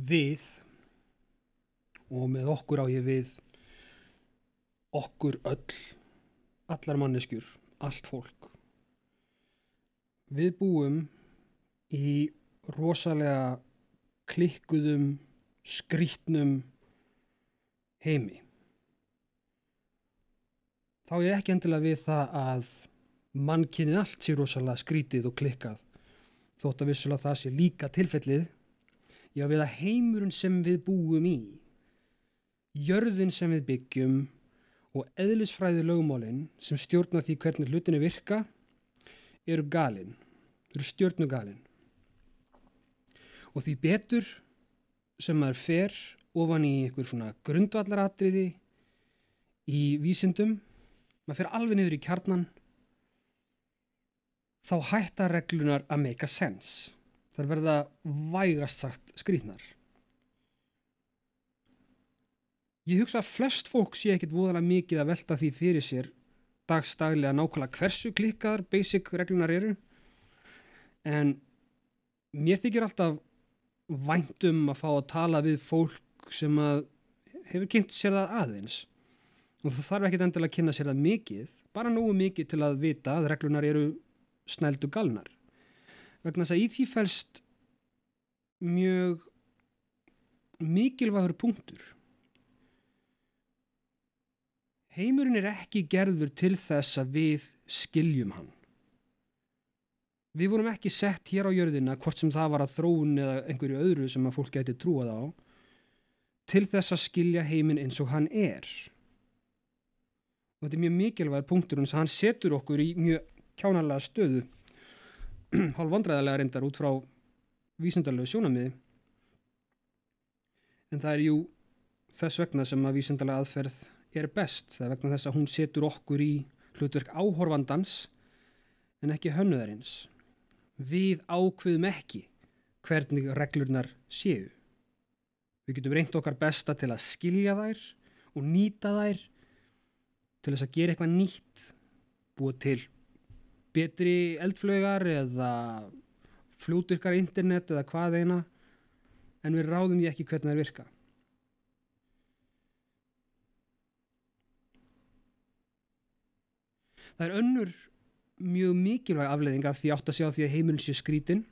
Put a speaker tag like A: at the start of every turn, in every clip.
A: við og með okkur á ég við okkur öll allar manneskjur, allt fólk við búum í rosalega klikkuðum skrítnum heimi þá er ekki endilega við það að mann kynni allt sér rosalega skrítið og klikkað þótt að vissulega það sé líka tilfellið Já, við að heimurinn sem við búum í, jörðin sem við byggjum og eðlisfræði lögmálinn sem stjórna því hvernig hlutinu virka eru galinn, eru stjórnugalinn. Og því betur sem maður fer ofan í einhver svona grundvallaratriði í vísindum, maður fer alveg niður í kjarnan, þá hættar reglunar að make a sense þar verða vægast sagt skrýtnar Ég hugsa að flest fólk sé ekkit voðalega mikið að velta því fyrir sér dagstaglega nákvæmlega hversu klikkaðar basic reglunar eru en mér þykir alltaf væntum að fá að tala við fólk sem að hefur kynnt sér það aðeins og það þarf ekkit endilega að kynna sér það mikið bara nógu mikið til að vita að reglunar eru snældu galnar vegna þess að í því fælst mjög mikilvægur punktur heimurinn er ekki gerður til þess að við skiljum hann við vorum ekki sett hér á jörðina hvort sem það var að þróun eða einhverju öðru sem að fólk gæti trúað á til þess að skilja heiminn eins og hann er og þetta er mjög mikilvægur punktur hans að hann setur okkur í mjög kjánarlega stöðu hálf vandræðarlega reyndar út frá vísindarlegu sjónamiði en það er jú þess vegna sem að vísindarlega aðferð er best, það er vegna þess að hún setur okkur í hlutverk áhorfandans en ekki hönnuðarins við ákveðum ekki hvernig reglurnar séu við getum reynd okkar besta til að skilja þær og nýta þær til þess að gera eitthvað nýtt búið til betri eldflögar eða flúturkar internet eða hvað eina en við ráðum því ekki hvernig það er virka. Það er önnur mjög mikilvæg afleðing af því átt að sjá því að heimilin sé skrítin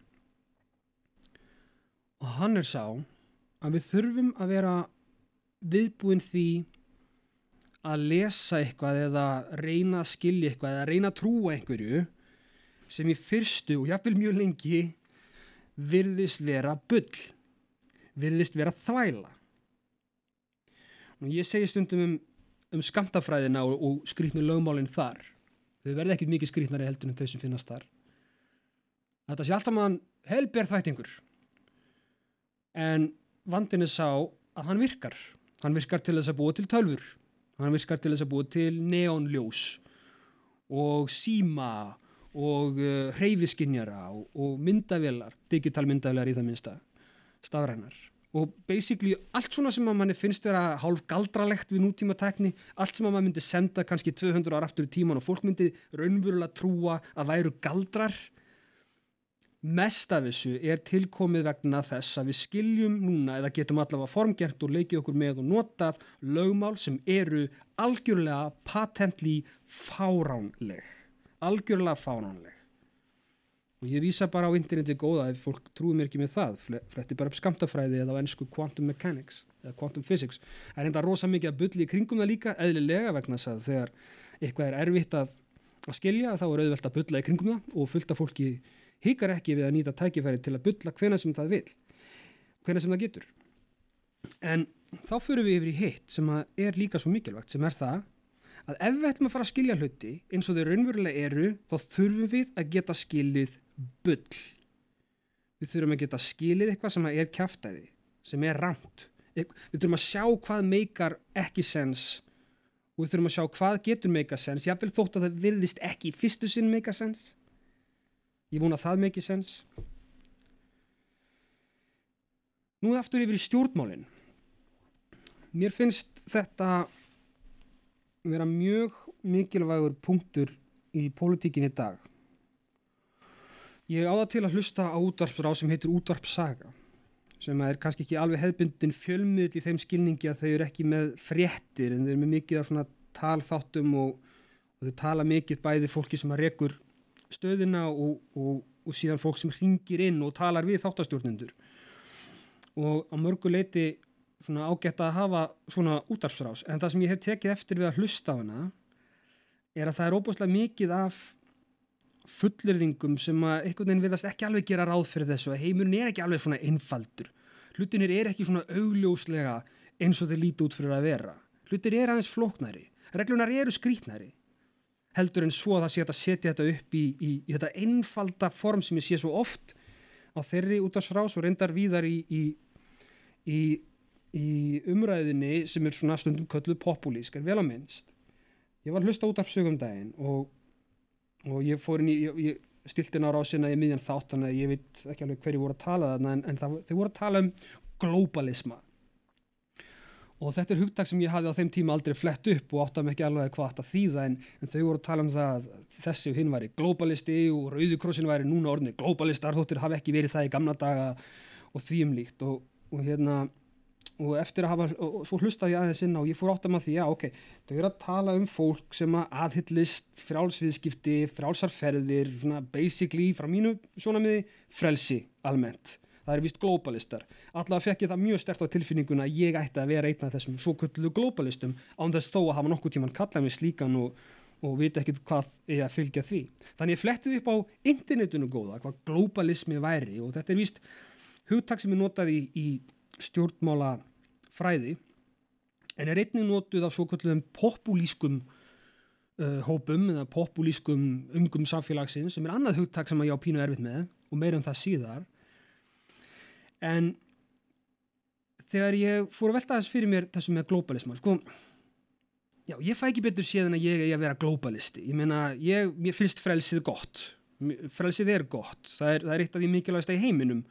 A: og hann er sá að við þurfum að vera viðbúin því að lesa eitthvað eða reyna að skilja eitthvað eða reyna að trúa einhverju sem í fyrstu og jáfnvel mjög lengi virðist vera bull, virðist vera þvæla. Og ég segi stundum um, um skamtafræðina og, og skrýtnu lögmálinn þar. Þau verði ekkit mikið skrýtnari heldur en þau sem finnast þar. Þetta sé alltaf mann helberð þættingur. En vandin er sá að hann virkar. Hann virkar til þess að búa til tölfur hann virkar til þess að búa til neonljós og síma og uh, eh, hreyfiskinjara og, og myndavelar, digital myndavelar í það minnsta, stafrænar og basically allt svona sem að manni finnst vera hálf galdralegt við nútíma tekni, allt sem að mann myndi senda kannski 200 ára aftur í tíman og fólk myndi raunverulega trúa að væru galdrar Mest af þessu er tilkomið vegna þess að við skiljum núna eða getum allavega formgert og leikið okkur með og notað lögmál sem eru algjörlega patentli fáránleg. Algjörlega fáránleg. Og ég vísa bara á interneti góða ef fólk trúi mér ekki með það. Fletti bara upp skamtafræði eða á ennsku quantum mechanics eða quantum physics. Það er enda rosa mikið að bylli í kringum það líka eðlilega vegna þess að þegar eitthvað er erfitt að skilja þá er auðvelt að bylla í kringum það og fullta fólki í híkar ekki við að nýta tækifæri til að bylla hvena sem það vil, hvena sem það getur. En þá fyrir við yfir í hitt sem er líka svo mikilvægt sem er það að ef við ætlum að fara að skilja hluti eins og þau raunverulega eru þá þurfum við að geta skilið byll. Við þurfum að geta skilið eitthvað sem er kæftæði, sem er rámt. Við þurfum að sjá hvað meikar ekki sens og við þurfum að sjá hvað getur meikasens, jáfnveil þótt að það virðist ekki í fyrstu sinn meikasens Ég vona það mikið sens. Nú eftir yfir í stjórnmálinn. Mér finnst þetta vera mjög mikilvægur punktur í pólitíkinni dag. Ég áða til að hlusta á útvarpsráð sem heitir útvarpsaga sem er kannski ekki alveg hefbundin fjölmiðl í þeim skilningi að þau eru ekki með fréttir en þau eru með mikið af svona talþáttum og, og þau tala mikið bæði fólki sem að rekur stöðina og, og, og síðan fólk sem ringir inn og talar við þáttastjórnendur og á mörgu leiti svona ágætt að hafa svona útarpsfrás en það sem ég hef tekið eftir við að hlusta á hana er að það er óbúslega mikið af fullurðingum sem að einhvern veginn viðast ekki alveg gera ráð fyrir þessu að heimurinn er ekki alveg svona einfaldur hlutinir er ekki svona augljóslega eins og þeir líti út fyrir að vera hlutinir er aðeins flóknari reglunar eru skrítnari heldur en svo að það sé að setja þetta upp í, í, í þetta einfalda form sem ég sé svo oft á þeirri útvarsrás og reyndar víðar í, í umræðinni sem er svona stundum kölluð populísk en vel að minnst ég var hlusta út af sögum um daginn og, og ég fór inn í ég, ég stilti nára á sinna í miðjan þáttan ég veit ekki alveg hverju voru að tala þarna en, en það, þau voru að tala um globalisma og þetta er hugtak sem ég hafi á þeim tíma aldrei flett upp og áttam ekki alveg hvað þetta þýða en, en þau voru að tala um það að þessi hinn væri globalisti og Rauðikrossin væri núna orðinni globalistar þóttir hafi ekki verið það í gamla daga og því um líkt og, og hérna og eftir að hafa, og svo hlustaði ég aðeins inn á og ég fór áttam að því, já ok, þau eru að tala um fólk sem að aðhyllist frálsviðskipti, frálsarferðir, svona basically frá mínu sjónamiði, frelsi almennt það er vist glóbalistar allavega fekk ég það mjög stert á tilfinninguna að ég ætti að vera einn af þessum svo kullu glóbalistum án þess þó að hafa nokkuð tíman kallað með slíkan og, og vita ekkit hvað er að fylgja því þannig ég flettið upp á internetinu góða hvað glóbalismi væri og þetta er vist hugtak sem ég notaði í, í stjórnmála fræði en er einnig notuð af svo kulluðum populískum uh, hópum eða populískum ungum samfélagsins sem er annað hugtak sem ég á pínu erfitt með og meira um það síðar en þegar ég fór að velta þess fyrir mér þessu með glóbalisman sko, já, ég fæ ekki betur séð en að ég er að vera glóbalisti ég meina, ég, mér fylst frelsið gott frelsið er gott það er, það er eitt af því mikilvægsta í heiminum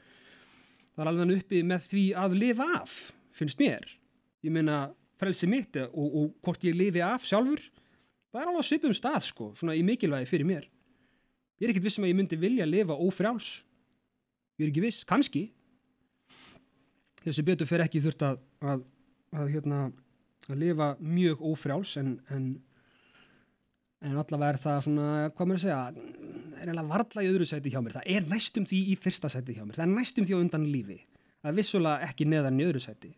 A: það er alveg uppi með því að lifa af, finnst mér ég meina, frelsið mitt og, og hvort ég lifi af sjálfur það er alveg að söpum stað, sko, svona í mikilvægi fyrir mér ég er ekkert vissum að ég myndi vilja lifa ófrjáls ég er ekki viss, kannski þessi betur fer ekki þurft að að, að, hérna, að lifa mjög ófrjáls en, en, en allavega er það svona, hvað maður segja er alveg varla í öðru sæti hjá mér það er næstum því í fyrsta sæti hjá mér það er næstum því á undan lífi það er vissulega ekki neðan í öðru sæti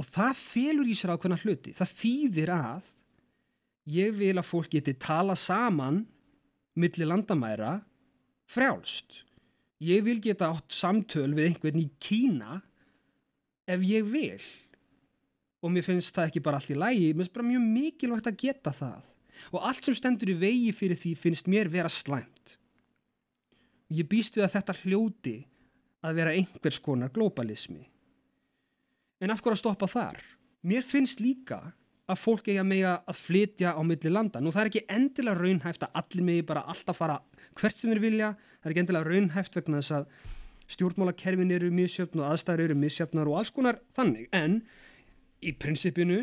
A: og það felur í sér á hvernig hluti það þýðir að ég vil að fólk geti tala saman millir landamæra frjálst ég vil geta átt samtöl við einhvern í Kína ef ég vil og mér finnst það ekki bara allt í lægi mér finnst bara mjög mikilvægt að geta það og allt sem stendur í vegi fyrir því finnst mér vera slæmt og ég býst við að þetta hljóti að vera einhvers konar globalismi en af hverju að stoppa þar? Mér finnst líka að fólk eiga mega að flytja á milli landa. Nú það er ekki endilega raunhæft að allir megi bara alltaf fara hvert sem þeir vilja, það er ekki endilega raunhæft vegna þess að stjórnmálakerfin eru misjöfn og aðstæður eru misjöfnar og alls konar þannig, en í prinsipinu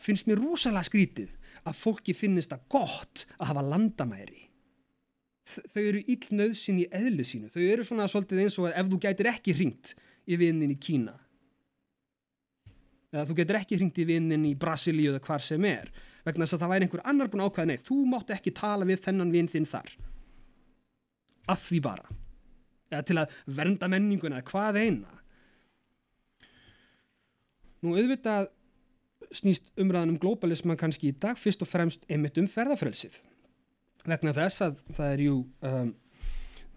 A: finnst mér rosalega skrítið að fólki finnist það gott að hafa landamæri þau eru íll nöðsinn í eðlið sínu þau eru svona svolítið eins og ef þú gætir ekki ringt í vinnin í Kína eða þú getur ekki hringt í vinnin í Brasilíu eða hvar sem er vegna þess að það væri einhver annar búin ákvæðið neitt þú mátt ekki tala við þennan vinn þinn þar að því bara eða til að vernda menninguna eða hvað eina nú auðvitað snýst umræðan um globalisman kannski í dag fyrst og fremst einmitt um ferðafrelsið vegna þess að það er jú um,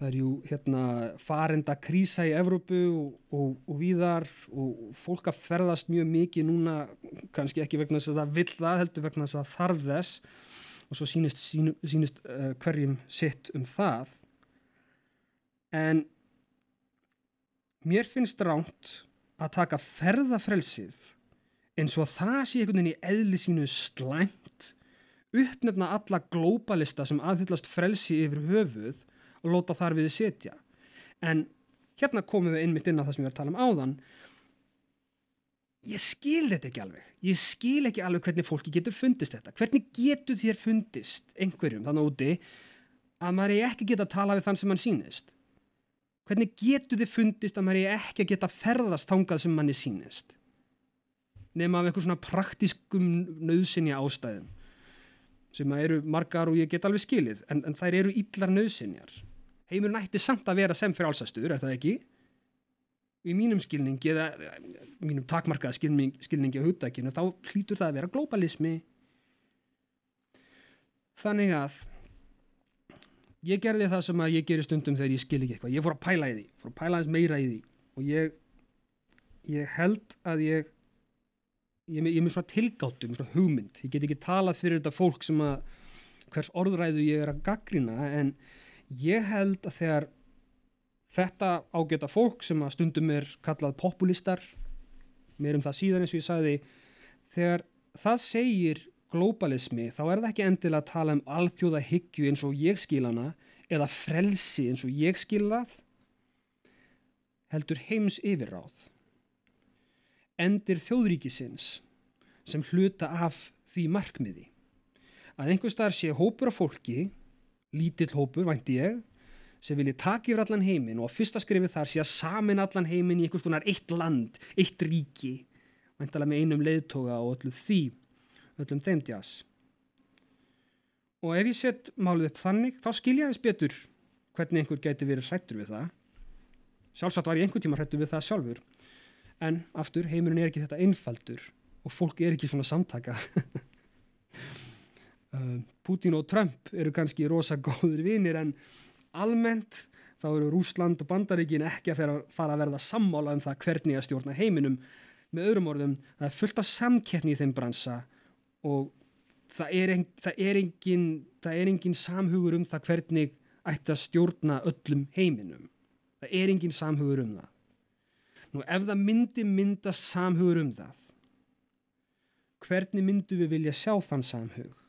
A: það er jú hérna farenda krísa í Evrópu og, og, og viðar og fólk að ferðast mjög mikið núna kannski ekki vegna þess að það vil það heldur vegna þess að þarf þess og svo sínist, sín, sínist uh, eh, hverjum sitt um það en mér finnst ránt að taka ferðafrelsið eins og það sé einhvern veginn í eðli sínu slæmt uppnefna alla glóbalista sem aðhyllast frelsi yfir höfuð og láta þar við setja en hérna komum við einmitt inn á það sem við erum að tala um áðan ég skil þetta ekki alveg ég skil ekki alveg hvernig fólki getur fundist þetta hvernig getur þér fundist einhverjum þannig úti að maður er ekki geta að tala við þann sem mann sínist hvernig getur þið fundist að maður er ekki að geta ferðast þangað sem manni sínist nema af einhver svona praktískum nöðsynja ástæðum sem eru margar og ég get alveg skilið en, en þær eru yllar nöðsynjar heimur nætti samt að vera sem fyrir allsastur, er það ekki? Í mínum skilningi eða mínum takmarkaða skilning, skilningi á hugdækinu, þá hlýtur það að vera glóbalismi. Þannig að ég gerði það sem að ég gerir stundum þegar ég skil ekki eitthvað. Ég fór að pæla í því, fór að pæla eins meira í því og ég, ég held að ég ég er með svona tilgáttum, svona hugmynd ég get ekki talað fyrir þetta fólk sem að hvers orðræðu ég er að gaggrína en ég held að þegar þetta ágæta fólk sem að stundum er kallað populistar mér um það síðan eins og ég sagði þegar það segir globalismi þá er það ekki endilega að tala um alþjóða hyggju eins og ég skilana eða frelsi eins og ég skilað heldur heims yfirráð endir þjóðríkisins sem hluta af því markmiði að einhver starf sé hópur af fólki lítill hópur, vænti ég sem vilja taka yfir allan heiminn og að fyrsta skrifið þar sé að samin allan heiminn í einhvers konar eitt land, eitt ríki væntalega með einum leiðtoga og öllum því, öllum þeim djás og ef ég sett málið upp þannig, þá skilja ég þess betur hvernig einhver gæti verið hrættur við það sjálfsagt var ég einhver tíma hrættur við það sjálfur en aftur, heiminn er ekki þetta einfaldur og fólk er ekki svona samtaka Eh, Putin og Trump eru kannski rosa góður vinnir en almennt þá eru Rúsland og Bandaríkin ekki að fara að verða sammála um það hvernig að stjórna heiminum með öðrum orðum, það er fullt af samkerni í þeim bransa og það er, ein, það er engin það er engin samhugur um það hvernig ætti að stjórna öllum heiminum það er engin samhugur um það nú ef það myndi mynda samhugur um það hvernig myndu við vilja sjá þann samhug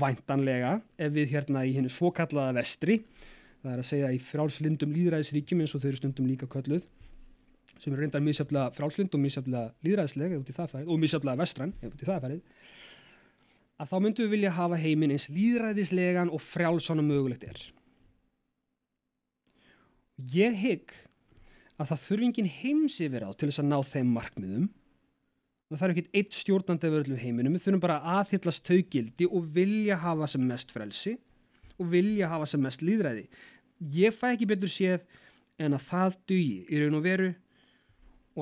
A: væntanlega ef við hérna í hennu svokallaða vestri það er að segja í frálslindum líðræðisríkjum eins og þau eru stundum líka kölluð sem eru reyndar mísjaflega frálslind og mísjaflega líðræðislega út í þaðfærið og mísjaflega vestran út í þaðfærið að þá myndum við vilja hafa heiminn eins líðræðislegan og frálsona mögulegt er Ég hygg að það þurfingin heims yfir á til þess að ná þeim markmiðum og það er ekkit eitt stjórnandi af öllum heiminum, við þurfum bara að aðhyllast þau gildi og vilja hafa sem mest frelsi og vilja hafa sem mest líðræði. Ég fæ ekki betur séð en að það dugi í raun og veru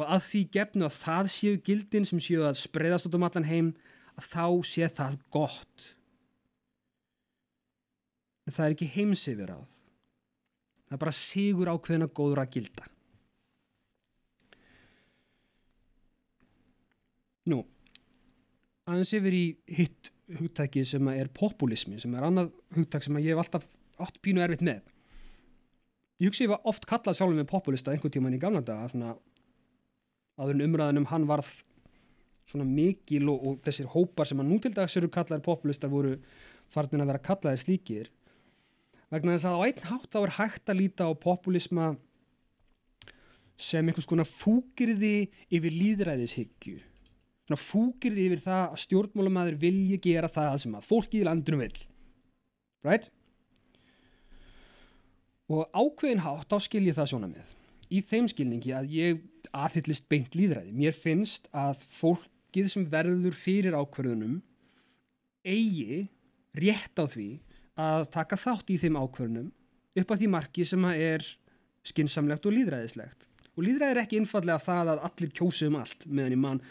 A: og að því gefnu að það séu gildin sem séu að spreðast út á um matlan heim að þá sé það gott. En það er ekki heimsifir á það. Það er bara sigur ákveðin að góðra gilda. Nú, aðeins yfir í hitt hugtæki sem er populismi, sem er annað hugtæk sem ég hef alltaf átt pínu erfitt með. Ég hugsi ég var oft kallað sjálfum með populista einhvern tíman í gamla daga, þannig að aðurinn umræðinum hann varð svona mikil og, og þessir hópar sem að nú til dags eru kallaðir populistar voru farnir að vera kallaðir slíkir. Vegna þess að á einn hátt þá er hægt að líta á populisma sem einhvers konar fúkirði yfir líðræðishyggju svona fúkir þið yfir það að stjórnmálamæður vilja gera það sem að fólki í landinu vil right og ákveðin hátt á skilji það svona með í þeim skilningi að ég aðhyllist beint líðræði mér finnst að fólkið sem verður fyrir ákverðunum eigi rétt á því að taka þátt í þeim ákverðunum upp að því marki sem að er skinsamlegt og líðræðislegt og líðræði er ekki einfallega það að allir kjósi um allt meðan í mann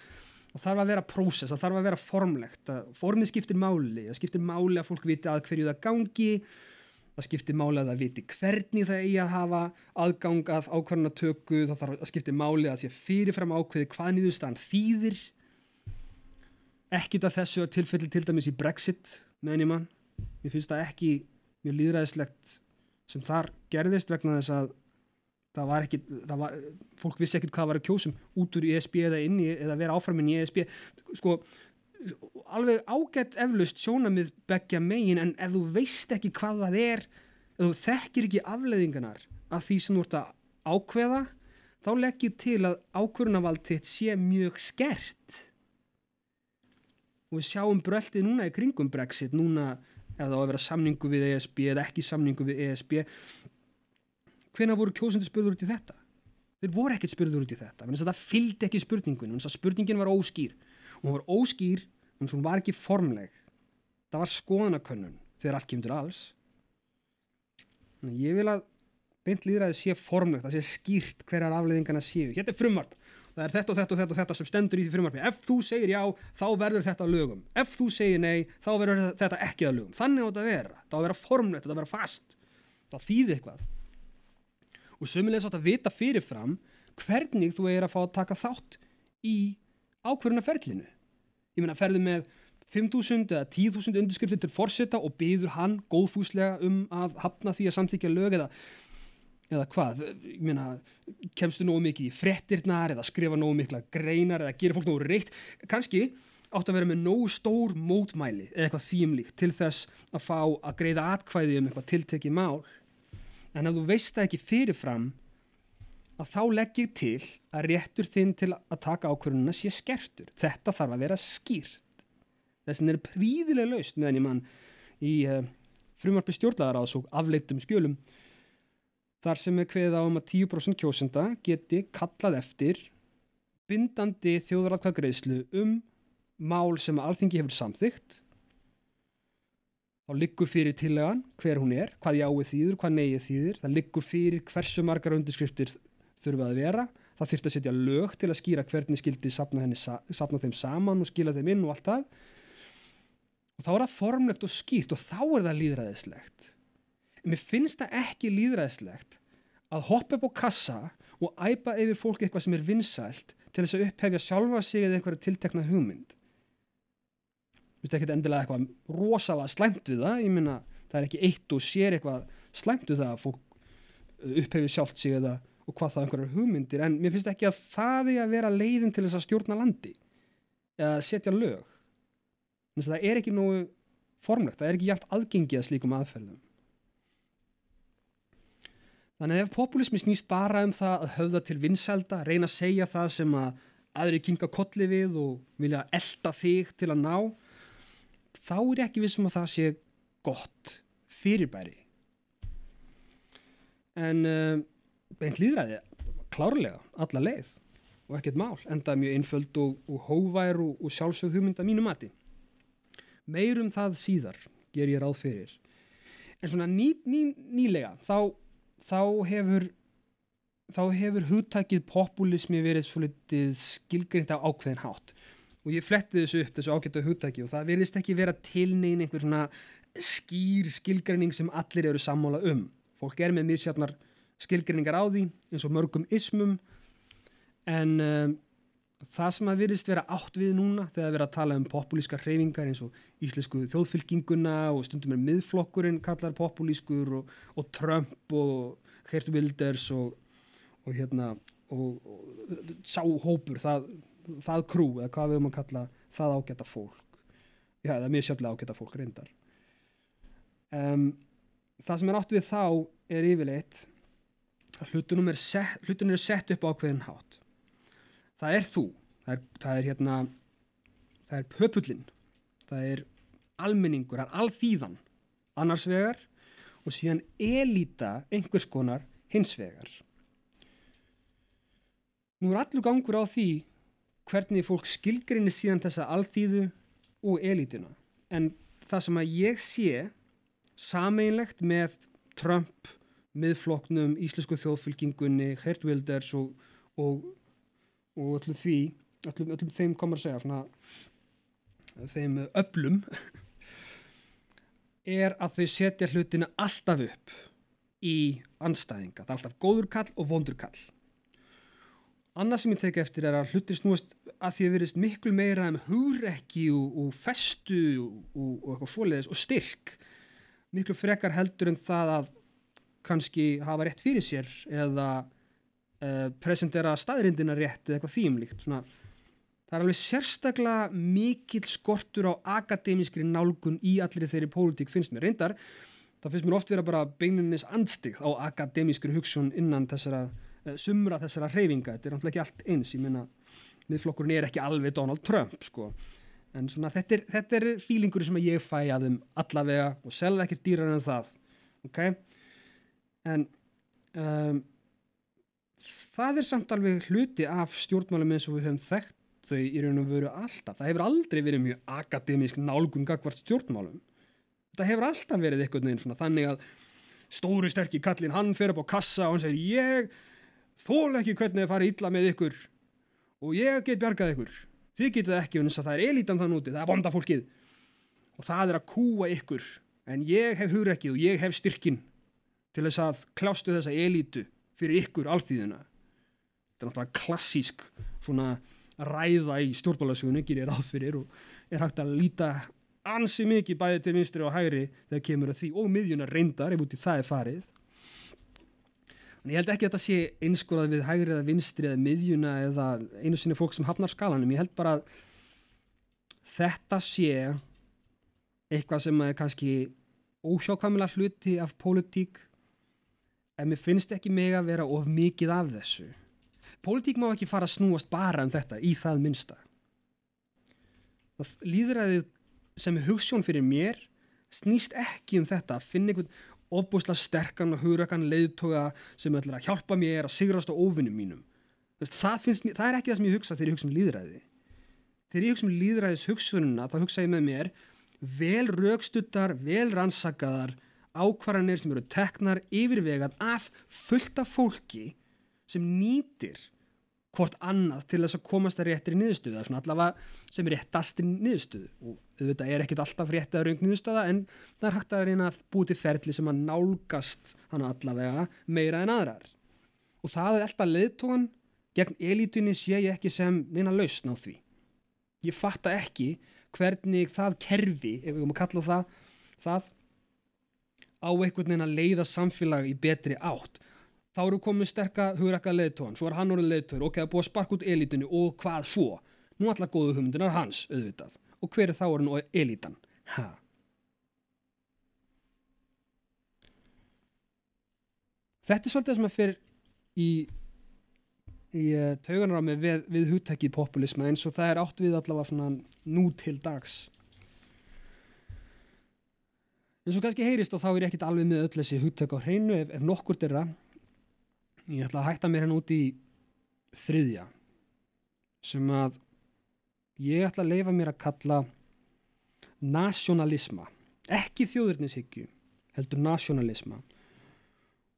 A: það þarf að vera prósess, það þarf að vera formlegt að formið skiptir máli, það skiptir máli að fólk viti að hverju það gangi það skiptir máli að það viti hvernig það eigi að hafa aðgang að ákvarðanatöku, það þarf að skiptir máli að sé fyrirfram ákveði hvað nýðustan þýðir ekkit að þessu tilfelli til dæmis í Brexit meðan ég mann, mér finnst það ekki mjög líðræðislegt sem þar gerðist vegna þess að það var ekki, það var, fólk vissi ekkert hvað var að kjósum út úr ESB eða inn í eða vera áframin í ESB sko, alveg ágætt eflust sjónamið begja megin en ef þú veist ekki hvað það er ef þú þekkir ekki afleðinganar að því sem þú ert að ákveða þá legg ég til að ákvörunavaldtitt sé mjög skert og við sjáum bröldi núna í kringum Brexit núna ef það á að vera samningu við ESB eða ekki samningu við ESB hvena voru kjósundir spurður út í þetta þeir voru ekkert spurður út í þetta þannig að það fylgdi ekki spurningun þannig að spurningin var óskýr og hún var óskýr en hún var ekki formleg það var skoðanakönnun þegar allt kemur alls þannig að ég vil að beint líðræði sé formlegt, það sé skýrt hverjar afleðingarna séu, hérna er frumvarp það er þetta og þetta og þetta, og þetta sem stendur í því frumvarpi ef þú segir já, þá verður þetta að lögum ef þú segir nei, þá verður þetta ekki að lögum þannig átt að vera, þá að vera formlegt þá að vera fast, þá þýði eitthvað og sömulegis átt að vita fyrirfram hvernig þú er að fá að taka þátt í ákverðunarferlinu ég meina ferðu með 5.000 eða 10.000 undirskriftir til fórseta og byður hann góðfúslega um að hafna því að samtíkja lög eða, eða hvað, ég meina kemstu nógu mikið í frettirnar eða skrifa nógu mikla greinar eða gera fólk nógu reitt, kannski átt að vera með nógu stór mótmæli eða eitthvað þýmlíkt til þess að fá að greiða atkvæði um eitthvað tiltekið mál en ef þú veist það ekki fyrirfram að þá legg ég til að réttur þinn til að taka ákvörðununa sé skertur þetta þarf að vera skýrt þessin er príðilega laust meðan ég mann í uh, eh, frumarpi stjórnlaðar aðsók afleitum skjölum þar sem er hveða um að 10% kjósenda geti kallað eftir bindandi þjóðratkvæðgreðslu um mál sem að alþingi hefur samþygt þá liggur fyrir tillagan hver hún er, hvað jáið þýður, hvað neyið þýður, það liggur fyrir hversu margar undirskriftir þurfa að vera, það þurft að setja lög til að skýra hvernig skildi sapna, henni, sapna þeim saman og skila þeim inn og allt það. Og þá er það formlegt og skýrt og þá er það líðræðislegt. En mér finnst það ekki líðræðislegt að hoppa upp á kassa og æpa yfir fólki eitthvað sem er vinsælt til þess að upphefja sjálfa sig eða einhverja tiltekna hugmynd veist ekki endilega eitthvað rosalega slæmt við það, ég minna það er ekki eitt og sér eitthvað slæmt við það að fólk uh, upphefið sjálft sig eða og hvað það einhverjar hugmyndir en mér finnst ekki að það er að vera leiðin til þess að stjórna landi eða setja lög en það er ekki nógu formlegt, það er ekki jægt aðgengið að slíkum aðferðum Þannig ef populismi snýst bara um það að höfða til vinselda, reyna að segja það sem að aðri kinga kolli við og vilja elda þig til að ná þá er ekki við sem um að það sé gott fyrirbæri en uh, beint líðræði klárlega, alla leið og ekkert mál, endað mjög einföld og, og hóvær og, og sjálfsögð hugmynda mínu mati meirum það síðar ger ég ráð fyrir en svona ný, ný, nýlega þá, þá hefur þá hefur hugtækið populismi verið svolítið skilgrind á ákveðin hátt og ég fletti þessu upp þessu ágættu hugtæki og það vilist ekki vera tilnein einhver svona skýr skilgreining sem allir eru sammála um fólk er með misjafnar skilgreiningar á því eins og mörgum ismum en um, það sem að vilist vera átt við núna þegar við erum að tala um populíska hreyfingar eins og íslensku þjóðfylkinguna og stundum er miðflokkurinn kallar populískur og, og Trump og Hertwilders og, og hérna og, og sáhópur það það krú eða hvað við höfum að kalla það ágæta fólk já, það er mjög sjöfnilega ágæta fólk reyndar um, það sem er átt við þá er yfirleitt að hlutunum er sett, hlutunum er sett upp á hverjum hát það er þú það er, það er hérna það er pöpullin það er almenningur, það er alþýðan annars vegar og síðan elita einhvers konar hins vegar Nú er allur gangur á því hvernig fólk skilgrinni síðan þessa alþýðu og elítuna. En það sem að ég sé sameinlegt með Trump, miðfloknum, Íslensku þjóðfylkingunni, Gert Wilders og, og, og öllum því, öllum, öllum þeim komur að segja, svona, þeim öllum, er að þau setja hlutina alltaf upp í anstæðinga. Það er alltaf góður kall og vondur kall annað sem ég teki eftir er að hlutir snúast að því að verist miklu meira um hugrekki og, og festu og, og eitthvað svoleiðis og styrk miklu frekar heldur en það að kannski hafa rétt fyrir sér eða uh, presentera staðrindina rétt eða eitthvað þýmlíkt svona Það er alveg sérstaklega mikill skortur á akademískri nálgun í allir þeirri pólitík finnst mér. Reyndar, það finnst mér oft vera bara beinunis andstíð á akademískri hugsun innan þessara Eh, sumra þessara hreyfinga, þetta er náttúrulega ekki allt eins ég minna, miðflokkurinn er ekki alveg Donald Trump sko, en svona þetta er, þetta er fílingur sem ég fæ að þeim allavega og selða ekkert dýrar en það ok, en um, það er samt alveg hluti af stjórnmálum eins og við höfum þekkt þau í raun og veru alltaf, það hefur aldrei verið mjög akademísk nálgungakvart stjórnmálum það hefur alltaf verið eitthvað neðin svona þannig að stóri sterkir kallin hann fyrir upp á kassa og hann segir ég þól ekki hvernig það fari illa með ykkur og ég get bjargað ykkur þið getur það ekki unnins að það er elítan þann úti það er vonda fólkið og það er að kúa ykkur en ég hef hugrekkið og ég hef styrkin til þess að klástu þessa elítu fyrir ykkur alþýðina þetta er náttúrulega klassísk svona ræða í stjórnbálasögunum ekki er aðfyrir og er hægt að líta ansi mikið bæði til vinstri og hægri þegar kemur að því og miðjuna reyndar ef úti það er farið en ég held ekki að þetta sé einskorað við hægri eða vinstri eða miðjuna eða einu sinni fólk sem hafnar skalanum ég held bara að þetta sé eitthvað sem er kannski óhjákvæmulega hluti af pólitík en mér finnst ekki mig að vera of mikið af þessu pólitík má ekki fara að snúast bara um þetta í það minsta það líðræðið sem er hugssjón fyrir mér snýst ekki um þetta að finna einhvern ofbúslega sterkan og hurakan leiðtoga sem ætlar að hjálpa mér að sigrast á ofinnum mínum það, mér, það er ekki það sem ég hugsa þegar ég hugsa um líðræði þegar ég hugsa um líðræðis hugsununa þá hugsa ég með mér vel raukstuttar, vel rannsakaðar ákvarðanir sem eru teknar yfirvegað af fullta fólki sem nýtir hvort annað til þess að komast að réttir í niðurstöðu það er svona allavega sem réttast í niðurstöðu og þetta er ekkit alltaf rétt að raung niðurstöða en það er hægt að reyna að búti ferli sem að nálgast hann allavega meira en aðrar og það að elpa leðtóan gegn elitunni sé ég ekki sem neina lausn á því ég fatta ekki hvernig það kerfi ef við komum að kalla það það á einhvern veginn að leiða samfélag í betri átt þá eru komið sterka hugrakka leðtóan, svo er hann orðin leðtóan, ok, það er búið að sparka út elitinu og hvað svo? Nú allar góðu hugmyndunar hans, auðvitað. Og hver er þá orðin og elitan? Ha? Þetta er svolítið það sem að fyrir í, í eh, tauganrámi við, við húttækið populisma eins og það er átt við allavega svona nú til dags. En svo kannski heyrist og þá er ég ekkert alveg með öll þessi húttæk á hreinu ef, ef nokkur dyrra ég ætla að hætta mér henn hérna út í þriðja sem að ég ætla að leifa mér að kalla nasjonalisma ekki þjóðurnishyggju heldur nasjonalisma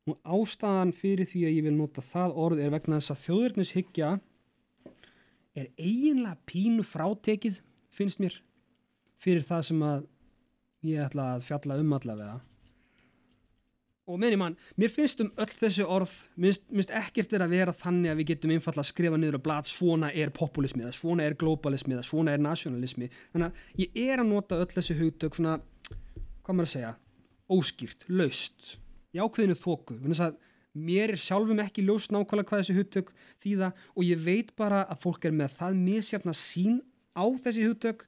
A: og ástæðan fyrir því að ég vil nota það orð er vegna þess að þjóðurnishyggja er eiginlega pínu frátekið finnst mér fyrir það sem að ég ætla að fjalla um allavega og meðan ég mann, mér finnst um öll þessu orð minnst, minnst ekkert er að vera þannig að við getum einfalla að skrifa niður að blad svona er populismi, eða svona er globalismi eða svona er nationalismi, þannig að ég er að nota öll þessu hugtök svona hvað maður að segja, óskýrt laust, jákveðinu þóku mér er sjálfum ekki laust nákvæmlega hvað þessu hugtök þýða og ég veit bara að fólk er með það misjafna sín á þessi hugtök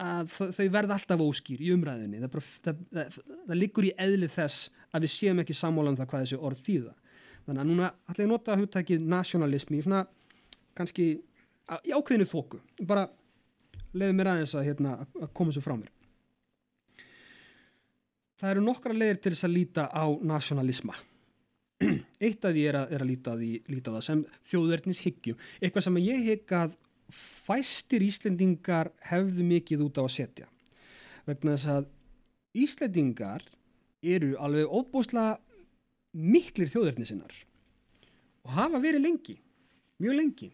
A: að þau verða alltaf óskýr í umræðinni það, bara, það, það, það liggur í eðli þess að við séum ekki sammála um það hvað þessi orð þýða þannig að núna ætla ég að nota hugtækið nationalismi í svona kannski í ákveðinu þóku bara leiði mér aðeins að, hérna, að koma svo frá mér Það eru nokkra leiðir til þess að líta á nationalisma eitt af því er að, er að líta, því, líta það sem þjóðverðnis hyggjum eitthvað sem ég hygg að fæstir Íslendingar hefðu mikið út á að setja vegna þess að Íslendingar eru alveg óbúslega miklir þjóðverðni sinnar og hafa verið lengi mjög lengi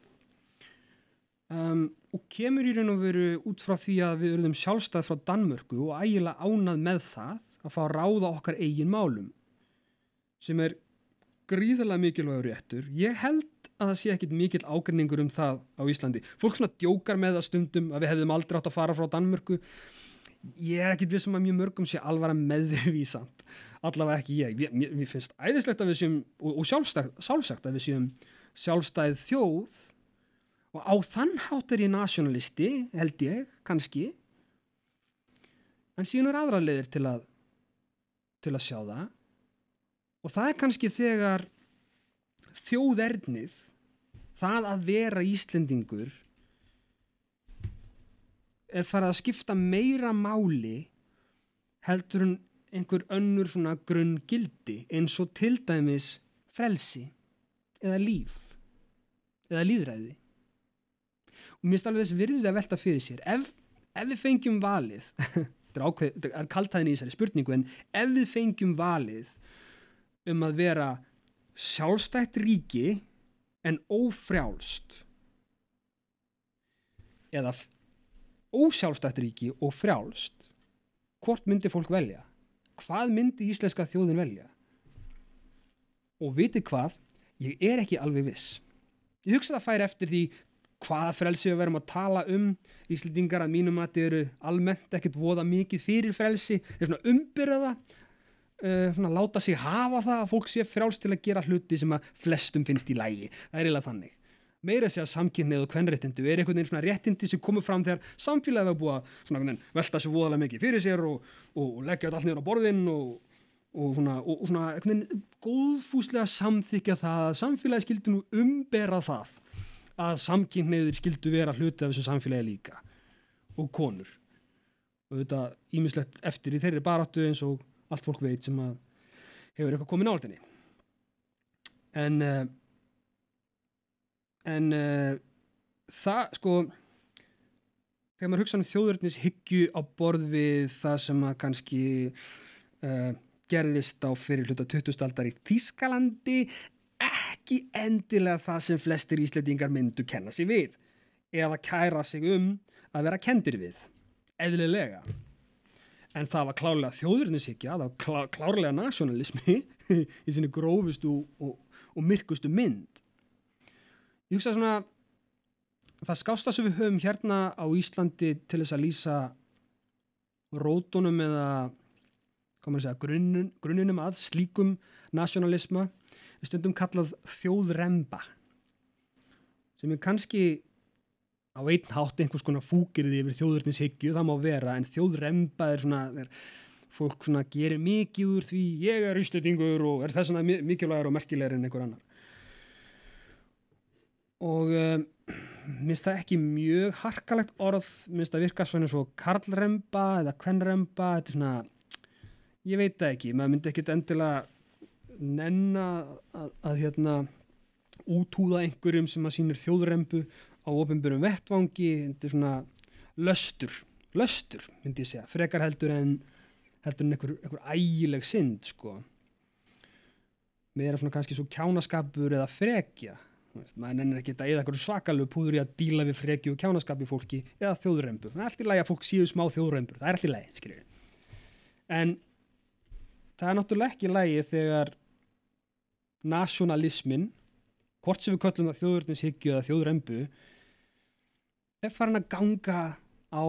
A: um, og kemur í raun og veru út frá því að við erum sjálfstæð frá Danmörku og ægila ánað með það að fá að ráða okkar eigin málum sem er gríðarlega mikilvægur réttur ég held að það sé ekkit mikill ágrinningur um það á Íslandi. Fólk svona djókar með það stundum að við hefðum aldrei átt að fara frá Danmörku. Ég er ekkit vissum að mjög mörgum sé alvara meðvísamt. Allavega ekki ég. Mér, mér finnst æðislegt að við séum, og, og sjálfsagt að við séum sjálfstæð þjóð og á þann hátur ég nationalisti, held ég, kannski. En síðan er aðra leðir til að, til að sjá það og það er kannski þegar þjóðernið það að vera Íslendingur er farið að skipta meira máli heldur en einhver önnur svona grunn gildi eins og til dæmis frelsi eða líf eða líðræði og mér finnst alveg þess virðið að velta fyrir sér ef, ef við fengjum valið þetta er, ákveð, þetta er kaltæðin í þessari spurningu en ef við fengjum valið um að vera sjálfstætt ríki en ófrjálst eða ósjálfstætt ríki og frjálst hvort myndi fólk velja hvað myndi íslenska þjóðin velja og viti hvað ég er ekki alveg viss ég hugsa það fær eftir því hvaða frelsi við verum að tala um íslendingar að mínum að þeir eru almennt ekkert voða mikið fyrir frelsi þeir svona umbyrða það Uh, svona, láta sig hafa það að fólk sé frjálst til að gera hluti sem að flestum finnst í lægi það er eiginlega þannig meira sé að samkynnið og kvennréttindu er einhvern veginn svona réttindi sem komur fram þegar samfélagið var búið að svona, velta sér voðalega mikið fyrir sér og, og, og leggja allt nýður á borðin og, og svona, svona einhvern veginn góðfúslega samþykja það að samfélagið skildi nú umbera það að samkynniður skildu vera hluti af þessu samfélagið líka og konur og þetta ímislegt eftir í þeirri baráttu eins og allt fólk veit sem að hefur eitthvað komið náldinni en uh, en uh, það sko þegar maður hugsa um þjóðurnis hyggju á borð við það sem að kannski uh, eh, gerlist á fyrir hluta 20. aldar í Þískalandi ekki endilega það sem flestir íslendingar myndu kenna sig við eða kæra sig um að vera kendir við eðlilega en það var klárlega þjóðurinsíkja það var klá, klárlega nasjonalismi í sinni grófustu og, og myrkustu mynd ég hugsa svona það skásta sem við höfum hérna á Íslandi til þess að lýsa rótunum eða segja, grunnun, grunnunum að slíkum nasjonalisma við stundum kallað þjóðremba sem er kannski á einn hátt einhvers konar fúkirði yfir þjóðurnins hyggju, það má vera en þjóðremba er svona, er, fólk svona gerir mikið úr því ég er ístötingur og er þess að mikilvægur og merkilegur en einhver annar og um, eh, minnst það ekki mjög harkalegt orð, minnst það virka svona svo karlremba eða kvennremba þetta er svona, ég veit það ekki maður myndi ekkit endilega nenn að, að, að hérna útúða einhverjum sem að sínir þjóðrembu á ofinbjörnum vettvangi þetta er svona löstur löstur myndi ég segja, frekar heldur en heldur en einhver, einhver ægileg synd sko við erum svona kannski svo kjánaskapur eða frekja maður ennir ekki þetta eða eitthvað svakalög púður í að díla við frekju og kjánaskapi fólki eða þjóðrömbu, það er alltaf læg að fólk síðu smá þjóðrömbur, það er alltaf læg, skiljur en það er náttúrulega ekki lægi þegar nasjonalismin, hvort sem við köllum það þjóðurnishyggju eða þjóðrömbu er farin að ganga á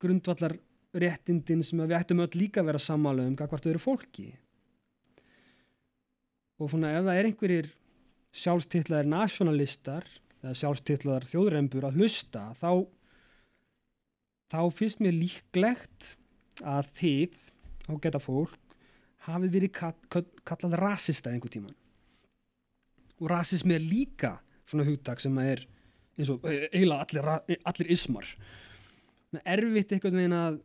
A: grundvallar réttindin sem við ættum öll líka að vera samála um hvort þau eru fólki og svona ef það er einhverjir sjálfstillaðir nasjonalistar eða sjálfstillaðar þjóðrembur að hlusta þá þá finnst mér líklegt að þið og geta fólk hafið verið kall, kallað rasista einhver tíman og rasismi er líka svona hugtak sem er eins og eh, eiginlega allir, eh, allir ismar erfiðt einhvern veginn að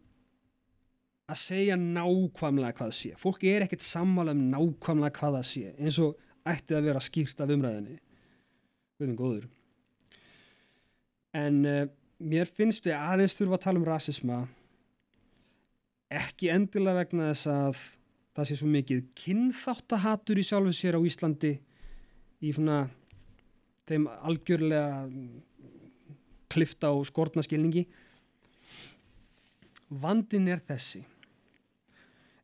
A: að segja nákvæmlega hvað það sé fólki er ekkert sammála um nákvæmlega hvað það sé eins og ætti að vera skýrt af umræðinni við erum góður en uh, mér finnst við aðeins þurfa að tala um rasisma ekki endilega vegna þess að það sé svo mikið kynþáttahatur í sjálfu sér á Íslandi í svona þeim algjörlega klifta og skortna skilningi vandin er þessi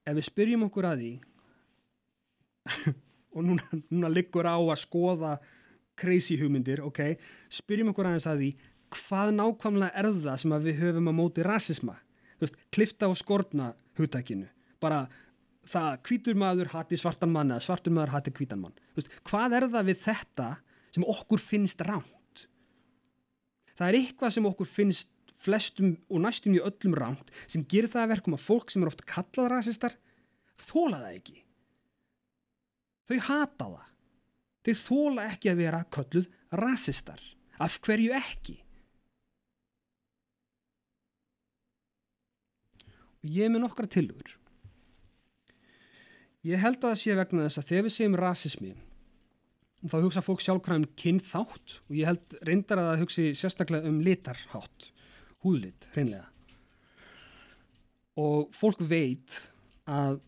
A: ef við spyrjum okkur að því og núna, núna liggur á að skoða crazy hugmyndir, ok spyrjum okkur aðeins að því hvað nákvæmlega er það sem við höfum að móti rasisma, þú veist, klifta og skortna hugtækinu, bara það hvítur maður hati svartan mann eða svartur maður hati hvítan mann, þú veist, hvað er það við þetta sem okkur finnst ránt. Það er eitthvað sem okkur finnst flestum og næstum í öllum ránt sem gerir það að verkum að fólk sem er oft kallað rasistar þóla það ekki. Þau hata það. Þau þóla ekki að vera kölluð rasistar. Af hverju ekki? Og ég er með nokkra tilugur. Ég held að það sé vegna þess að þegar við segjum rasismi þá hugsa fólk sjálfkvæm um kynþátt og ég held reyndar að það hugsi sérstaklega um litarhátt, húðlit hreinlega og fólk veit að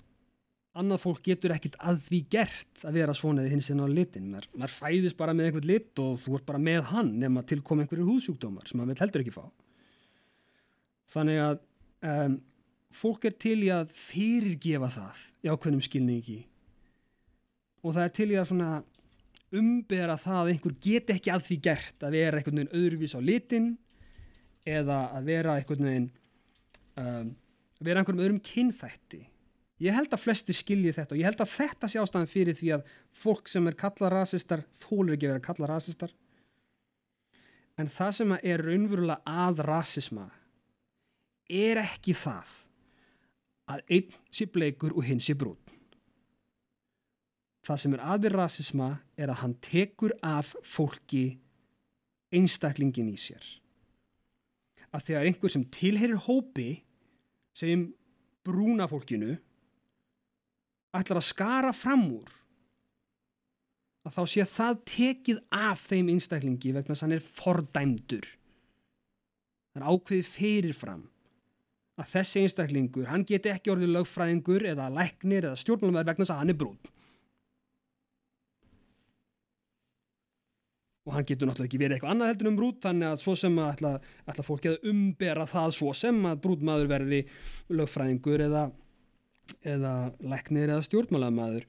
A: annað fólk getur ekkit að því gert að vera svona eða hins en á litin maður, maður fæðist bara með einhvern lit og þú ert bara með hann nema til koma einhverjir húðsjúkdómar sem maður veit heldur ekki fá þannig að um, fólk er til í að fyrirgefa það í ákveðnum skilningi og það er til í að svona umbera það að einhver get ekki að því gert að vera einhvern veginn öðruvís á litin eða að vera einhvern veginn um, vera einhverjum öðrum kynþætti ég held að flesti skilji þetta og ég held að þetta sé ástæðan fyrir því að fólk sem er kalla rasistar þólur ekki að vera kalla rasistar en það sem er raunverulega að rasisma er ekki það að einn sé bleikur og hinn sé brún það sem er aðvið rasisma er að hann tekur af fólki einstaklingin í sér að þegar einhver sem tilherir hópi sem brúna fólkinu ætlar að skara fram úr að þá sé að það tekið af þeim einstaklingi vegna þess að hann er fordæmdur þannig að ákveði ferir fram að þessi einstaklingur, hann geti ekki orðið lögfræðingur eða læknir eða stjórnumverð vegna þess að hann er brún og hann getur náttúrulega ekki verið eitthvað annað heldur um brút þannig að svo sem að ætla, ætla fólki að umbera það svo sem að brútmaður verði lögfræðingur eða, eða læknir eða stjórnmálamaður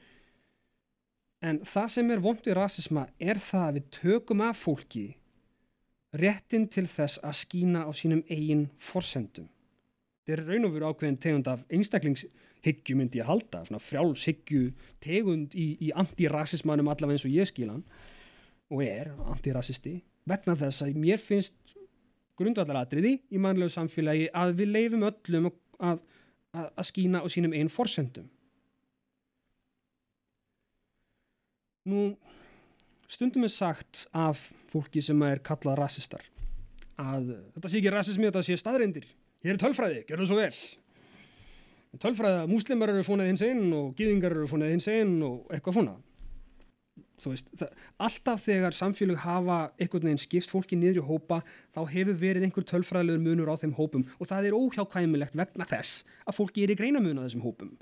A: en það sem er vond við rasisma er það að við tökum af fólki réttin til þess að skína á sínum eigin forsendum þetta er raun og veru ákveðin tegund af einstaklingshyggju myndi að halda svona frjálshyggju tegund í, í antirasismanum allaveg eins og ég skílan og er antirasisti vegna þess að mér finnst grundvallaratriði í mannlegu samfélagi að við leifum öllum að, að, að skýna og sínum einn forsendum Nú stundum er sagt af fólki sem er kallað rasistar að þetta sé ekki rasismi þetta sé staðreindir hér er tölfræði, gerðu svo vel tölfræði að múslimar eru svona hins einn og gýðingar eru svona hins einn og eitthvað svona Veist, það, alltaf þegar samfélög hafa einhvern veginn skipt fólki niður í hópa þá hefur verið einhver tölfræðilegur munur á þeim hópum og það er óhjákvæmilegt vegna þess að fólki er í greina mun á þessum hópum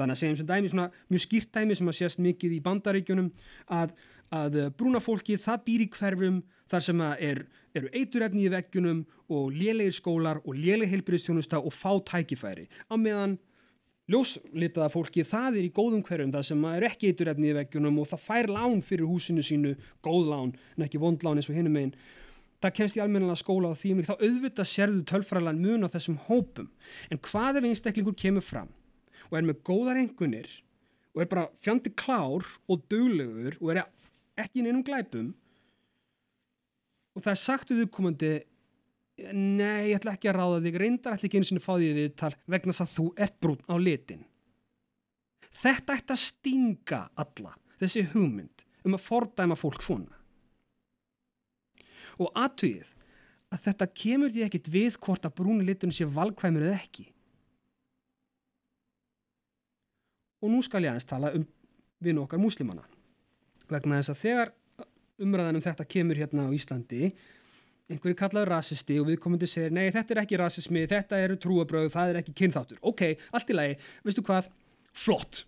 A: þannig að segjum sem dæmi svona mjög skýrt dæmi sem að sést mikið í bandaríkjunum að, að eh, brúna fólki það býr í hverfum þar sem að er, eru eiturefni í veggjunum og lélegir skólar og léleg heilbyrðistjónusta og fá tækifæri á meðan ljóslitaða fólki það er í góðum hverjum það sem er ekki eiturrefni í veggjunum og það fær lán fyrir húsinu sínu góð lán en ekki vond lán eins og hinnum einn það kennst í almenna skóla á því þá auðvitað sérðu tölfrælan mun á þessum hópum en hvað ef einstaklingur kemur fram og er með góðar engunir og er bara fjandi klár og döglegur og er ekki inn einum glæpum og það er sagt auðvitað komandi nei, ég ætla ekki að ráða þig reyndar ætla ekki eins og fá því við tal vegna þess að þú ert brún á litin þetta ætti að stinga alla, þessi hugmynd um að fordæma fólk svona og aðtögið að þetta kemur því ekkit við hvort að brúni litunum sé valkvæmur eða ekki og nú skal ég aðeins tala um vinn okkar múslimana vegna þess að þegar umræðanum þetta kemur hérna á Íslandi einhverju kallaður rasisti og viðkomandi segir nei þetta er ekki rasismi, þetta eru trúabröð, það er ekki kynþáttur. Ok, allt í lagi, veistu hvað, flott.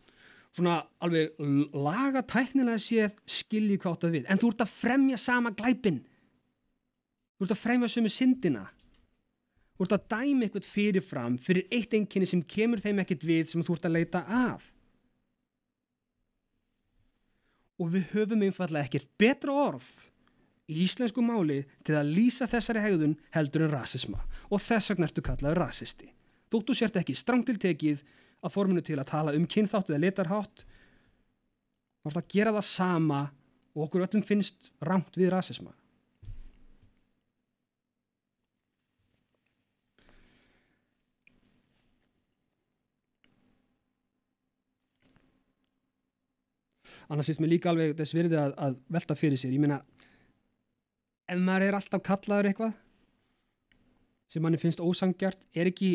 A: Svona alveg laga tæknilega séð skilji hvað átt að við. En þú ert að fremja sama glæpin. Þú ert að fremja sömu syndina. Þú ert að dæmi eitthvað fyrirfram fyrir eitt einkinni sem kemur þeim ekkert við sem þú ert að leita af. Og við höfum einfallega ekkert betra orð í íslensku máli til að lýsa þessari hegðun heldur en rasisma og þess vegna ertu kallaður rasisti. Þóttu sért ekki strangtiltekið að forminu til að tala um kynþáttu eða letarhátt þá er það að gera það sama og okkur öllum finnst rangt við rasisma. annars finnst mér líka alveg þess virði að, að velta fyrir sér ég meina ef maður er alltaf kallaður eitthvað sem manni finnst ósangjart er ekki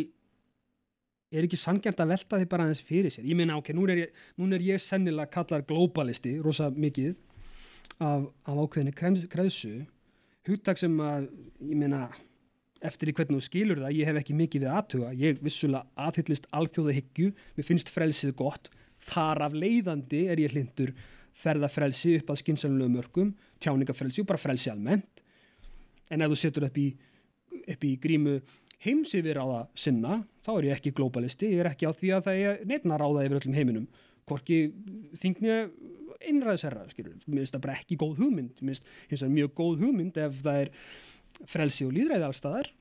A: er ekki sangjart að velta þig bara aðeins fyrir sér ég meina ok, nú er ég, nú er ég sennilega kallar globalisti, rosa mikið af, af ákveðinu kreðsu hugtak sem að ég meina, eftir í hvernig þú skilur það ég hef ekki mikið við aðtuga ég vissulega aðhyllist alþjóðahyggju mér finnst frelsið gott þar af leiðandi er ég hlindur ferðafrelsi upp að skynnsamlegu mörgum, tjáningafrelsi og bara frelsi almennt en ef þú setur upp í, upp í grímu heims yfir á það sinna þá er ég ekki globalisti, ég er ekki á því að það er neitt að ráða yfir öllum heiminum hvorki þingni einræðsherra, skilur, mér finnst það bara ekki góð hugmynd mér finnst það mjög góð hugmynd ef það er frelsi og líðræði allstaðar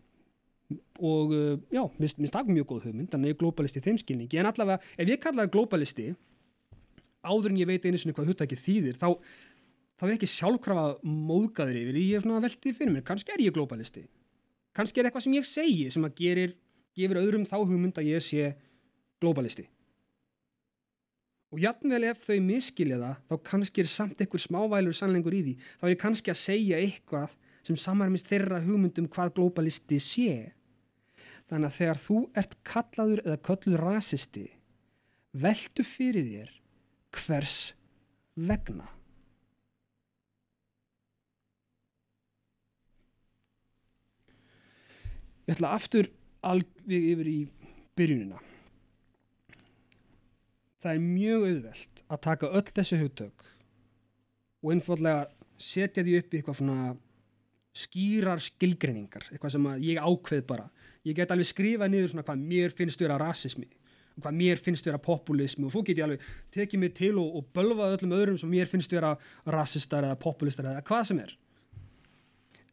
A: og eh, já, mér finnst það mjög góð hugmynd, þannig að ég er globalisti þeim skilningi, en allavega ef ég kallaði globalisti áður en ég veit einu sinni hvað húttækið þýðir, þá þá er ekki sjálfkrafa móðgæðri yfir ég er svona að velti fyrir mér, kannski er ég globalisti kannski er eitthvað sem ég segi sem að gerir, gefur öðrum þá hugmynd að ég sé globalisti og jafnvel ef þau miskilja það, þá kannski er samt einhver smávælur sannleikur í því, þá er ég kannski að segja eitthvað sem samarmist þeirra hugmyndum hvað globalisti sé þannig að þegar þú ert kallaður eða kallur rasisti veltu fyrir þér hvers vegna Ég ætla aftur alveg yfir í byrjunina Það er mjög auðvelt að taka öll þessi hugtök og einfallega setja því upp í eitthvað svona skýrar skilgreiningar, eitthvað sem ég ákveð bara. Ég get alveg skrifa niður svona hvað mér finnst vera rasismi hvað mér finnst vera populismi og svo get ég alveg tekið mig til og, og bölfa öllum öðrum sem mér finnst vera rassistar eða populistar eða hvað sem er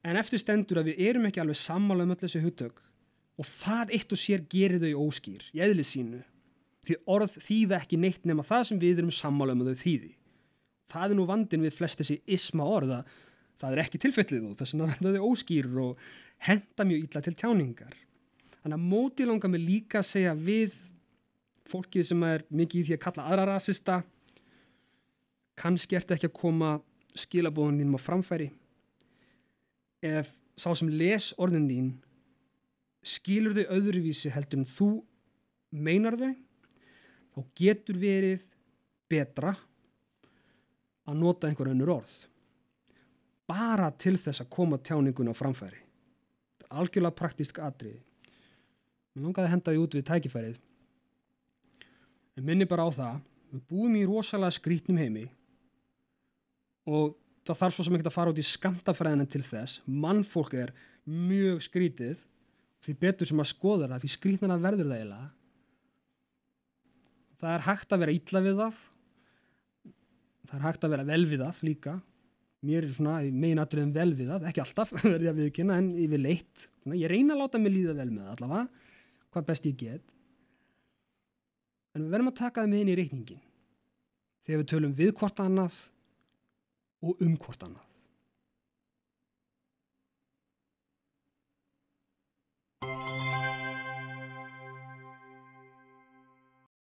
A: en eftir stendur að við erum ekki alveg sammála um öll þessi húttök og það eitt og sér gerir þau óskýr í eðli sínu því orð þýða ekki neitt nema það sem við erum sammála um þau þýði það er nú vandin við flest þessi isma orða það er ekki tilfellið og þess að það verður óskýr og henda mjög ítla til tjáningar þannig að móti langar mig líka að segja við fólkið sem er mikið í því að kalla aðra rasista kannski ert ekki að koma skilabóðun þínum á framfæri ef sá sem les orðin þín skilur þau öðruvísi heldur en þú meinar þau þá getur verið betra að nota einhver önnur orð bara til þess að koma tjáningun á framfæri algjörlega praktísk atriði mér langaði að henda því út við tækifærið en minni bara á það við búum í rosalega skrítnum heimi og það þarf svo sem ekki að fara út í skamtafræðinu til þess mannfólk er mjög skrítið því betur sem að skoða það því skrítnana verður það eiginlega það er hægt að vera ítla við það það er hægt að vera vel við það líka mér er svona meginaturiðum vel við það ekki alltaf verði að viðkynna en yfir leitt ég reyna að láta mig líða vel með það allavega hvað best ég get en við verðum að taka það með inn í reikningin þegar við tölum við hvort annað og um hvort annað.